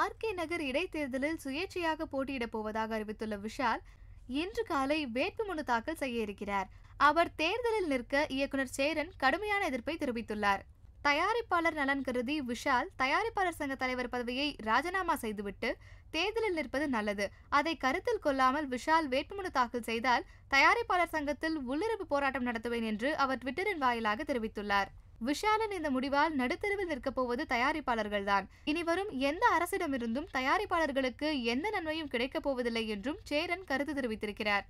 RK நகர் இடைத்தேர்தலில் சுயேட்சையாக போட்டியிடப் போவதாக அறிவித்துள்ள விஷால் இன்று காலை வேட்புமனு தாக்கல் செய்ய இருக்கிறார் அவர் தேர்தலில் நிற்க இயக்குனர் சேரன் கடுமையான எதிர்ப்பை தெரிவித்துள்ளார் தயாரிப்பாளர் நலன் கருதி விஷால் தயாரிப்பாளர் சங்க தலைவர் பதவியை ராஜினாமா செய்துவிட்டு தேர்தலில் நிற்பது நல்லது அதை கருத்தில் கொள்ளாமல் விஷால் வேட்புமனு தாக்கல் செய்தால் தயாரிப்பாளர் சங்கத்தில் உள்ளிருப்பு போராட்டம் நடத்துவேன் என்று அவர் ட்விட்டரின் வாயிலாக தெரிவித்துள்ளார் விஷாலன் இந்த முடிவால் நடுத்தருவில் நிற்கப் போவது தயாரிப்பாளர்கள் தான் இனி வரும் எந்த அரசிடமிருந்தும் தயாரிப்பாளர்களுக்கு எந்த நன்மையும் கிடைக்கப் போவதில்லை என்றும் சேரன் கருத்து தெரிவித்திருக்கிறார்